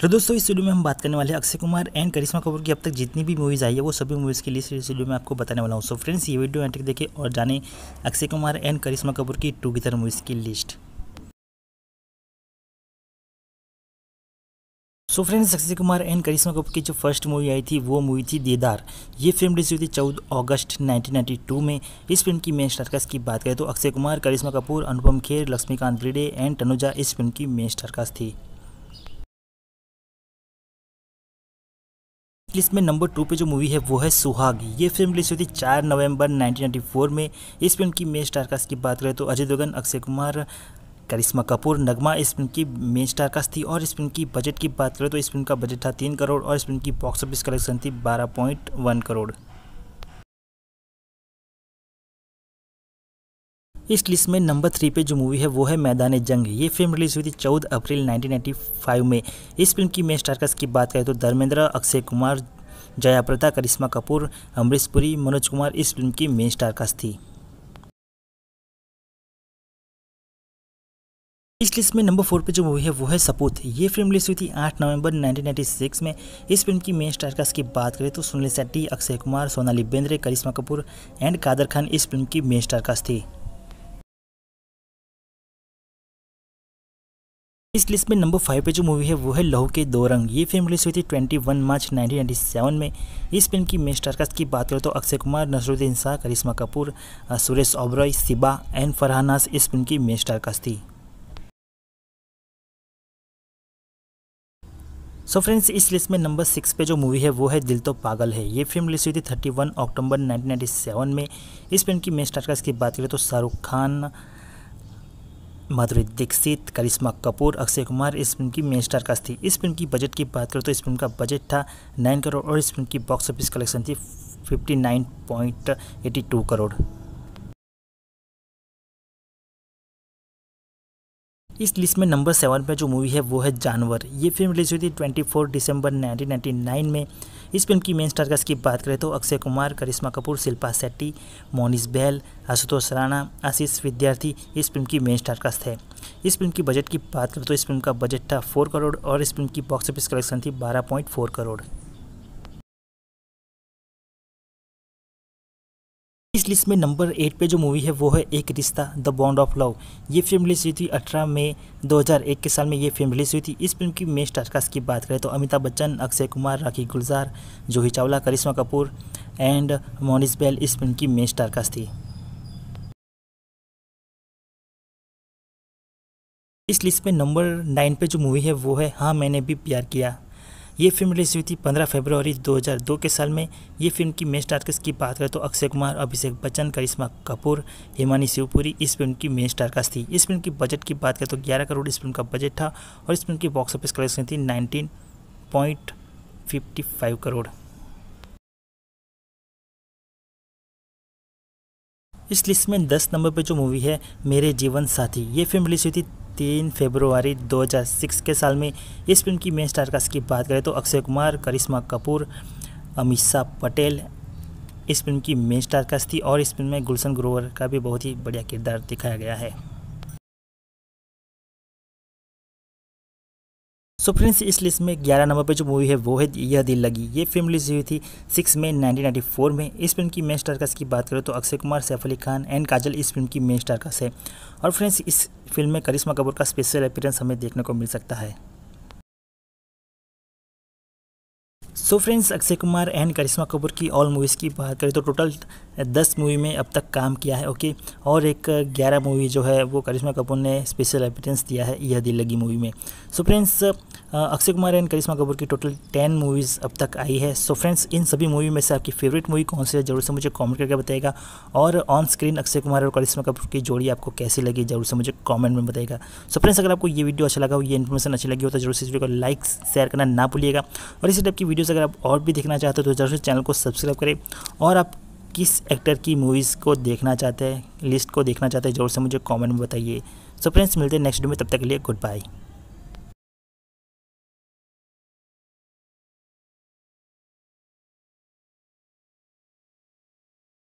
तो दोस्तों इस वीडियो में हम बात करने वाले हैं अक्षय कुमार एंड करिश्मा कपूर की अब तक जितनी भी मूवीज़ आई है वो सभी मूवीज़ की लिस्ट इस वीडियो में आपको बताने वाला हूँ सो फ्रेंड्स ये वीडियो एंटर देखें और जाने अक्षय कुमार एंड करिश्मा कपूर की टुगेदर मूवीज़ की list so friends Akshay Kumar and Karisma Kapoor की जो फर्स्ट मूवी आई थी वो मूवी थी दीदार ये फिल्म रिलीज हुई थी चौदह अगस्त 1992 में इस फिल्म की मेन स्टारकास्ट की बात करें तो अक्षय कुमार करिश्मा कपूर अनुपम खेर लक्ष्मीकांत भिड़े एंड तनुजा इस फिल्म की मेन स्टारकास्ट थी लिस्ट में नंबर टू पे जो मूवी है वो है सुहाग ये फिल्म रिलीज हुई थी चार नवंबर 1994 में इस फिल्म की मेन स्टारकास्ट की बात करें तो अजय देवगन अक्षय कुमार करिश्मा कपूर नगमा इस फिल्म की मेन स्टारकास्ट थी और इस फिल्म की बजट की बात करें तो इस फिल्म का बजट था तीन करोड़ और इस फिल्म की बॉक्स ऑफिस कलेक्शन थी बारह पॉइंट वन करोड़ इस लिस्ट में नंबर थ्री पे जो मूवी है वो है मैदान जंग ये फिल्म रिलीज हुई थी चौदह अप्रैल 1995 में इस फिल्म की मेन स्टारकास्ट की बात करें तो धर्मेंद्र अक्षय कुमार जया प्रदा करिश्मा कपूर अमरीश पुरी मनोज कुमार इस फिल्म की मेन स्टारकास्ट थी इस लिस्ट में नंबर फोर पे जो मूवी है वो है सपूत ये फिल्म रिलीज हुई थी 8 नवंबर 1996 में इस फिल्म की मेन स्टारकास्ट की बात करें तो सुनील शेट्टी अक्षय कुमार सोनाली बेंद्रे करिश्मा कपूर एंड कादर खान इस फिल्म की मेन स्टारकास्ट थी इस लिस्ट में नंबर फाइव पे जो मूवी है वो है लहू के दो रंग ये फिल्म रिलीज हुई थी 21 मार्च 1997 में इस फिल्म की मेन स्टारकास्ट की बात करें तो अक्षय कुमार नसरुद्दीन शाह करिश्मा कपूर सुरेश ओबरॉय सिबा एंड फरहानास इस फिल्म की मेन स्टारकास्ट थी सो so फ्रेंड्स इस लिस्ट में नंबर सिक्स पे जो मूवी है वो है दिल तो पागल है ये फिल्म रिलीज हुई थी थर्टी वन अक्टूबर 1997 में इस फिल्म की मेन स्टारकास्ट की बात करें तो शाहरुख खान माधुरी दीक्षित करिश्मा कपूर अक्षय कुमार इस फिल्म की मेन स्टार कास्ट थी इस फिल्म की बजट की बात करें तो इस फिल्म का बजट था नाइन करोड़ और इस फिल्म की बॉक्स ऑफिस कलेक्शन थी fifty nine point eighty two crore इस लिस्ट में नंबर सेवन पर जो मूवी है वो है जानवर ये फिल्म रिलीज हुई थी 24 दिसंबर 1999 में इस फिल्म की मेन स्टारकास्ट की बात करें तो अक्षय कुमार करिश्मा कपूर शिल्पा शेट्टी मोनिस बहल आशुतोष राणा आशीष विद्यार्थी इस फिल्म की मेन स्टारकास्ट है इस फिल्म की बजट की बात करें तो इस फिल्म का बजट था फोर करोड़ और इस फिल्म की बॉक्स ऑफिस कलेक्शन थी बारह पॉइंट फोर करोड़ इस लिस्ट में नंबर एट पे जो मूवी है वो है Ek Rishta the bond of love ये फिल्म रिलीज हुई थी अठारह मई 2001 के साल में ये फिल्म रिलीज हुई थी इस फिल्म की मेन स्टारकास्ट की बात करें तो अमिताभ बच्चन अक्षय कुमार राखी गुलजार जूही चावला करिश्मा कपूर एंड मोनिस बेल इस फिल्म की मेन स्टारकास्ट थी इस लिस्ट में नंबर नाइन पे जो मूवी है वो है हाँ मैंने भी प्यार किया ये फिल्म रिलीज हुई थी 15 फरवरी 2002 के साल में ये फिल्म की मेन स्टार की बात करें तो अक्षय कुमार अभिषेक बच्चन करिश्मा कपूर हिमानी शिवपुरी इस फिल्म की मेन स्टार कास्ट थी इस फिल्म की बजट की बात करें तो 11 करोड़ इस फिल्म का बजट था और इस फिल्म की बॉक्स ऑफिस कलेक्शन थी नाइनटीन करोड़ इस लिस्ट में 10 नंबर पर जो मूवी है मेरे जीवन साथी ये फिल्म रिलीज हुई थी तीन फेब्रुवरी 2006 के साल में इस फिल्म की मेन स्टारकास्ट की बात करें तो अक्षय कुमार करिश्मा कपूर अमिशा पटेल इस फिल्म की मेन स्टारकास्ट थी और इस फिल्म में गुलशन ग्रोवर का भी बहुत ही बढ़िया किरदार दिखाया गया है सो फ्रेंड्स इस लिस्ट में ग्यारह नंबर पर जो मूवी है वो है यह दिल लगी ये फिल्म रिलीज हुई थी सिक्स मई 1994 में इस फिल्म की मेन स्टारकास्ट की बात करें तो अक्षय कुमार सैफ अली खान एंड काजल इस फिल्म की मेन स्टारकास्ट है और फ्रेंड्स इस फिल्म में करिश्मा कपूर का स्पेशल अपीरेंस हमें देखने को मिल सकता है so friends Akshay Kumar and Karisma Kapoor की ऑल मूवीज़ की बात करें तो टोटल दस मूवी में अब तक काम किया है ओके और एक ग्यारह मूवी जो है वो करिश्मा कपूर ने स्पेशल अपीरेंस दिया है यह दिल लगी मूवी में so friends Akshay Kumar and Karisma Kapoor की टोटल टेन मूवीज़ अब तक आई है सो so फ्रेंड्स इन सभी मूवी में से आपकी फेवरेट मूवी कौन सी है जरूर से मुझे कॉमेंट करके बताएगा और ऑन स्क्रीन अक्षय कुमार और करिश्मा कपूर की जोड़ी आपको कैसी लगी जरूर से मुझे कॉमेंट में बताएगा सो so फ्रेंड्स अगर आपको ये वीडियो अच्छा लगा हो ये इन्फॉर्मेशन अच्छी लगी हो तो जरूर से इस वीडियो को लाइक शेयर करना ना भूलिएगा और इसी टाइप की वीडियोज़ अगर आप और भी देखना चाहते हो तो जरूर चैनल को सब्सक्राइब करें और आप किस एक्टर की मूवीज़ को देखना चाहते हैं लिस्ट को देखना चाहते हैं जरूर से मुझे कमेंट में बताइए सो फ्रेंड्स मिलते हैं नेक्स्ट वीडियो में तब तक के लिए गुड बाय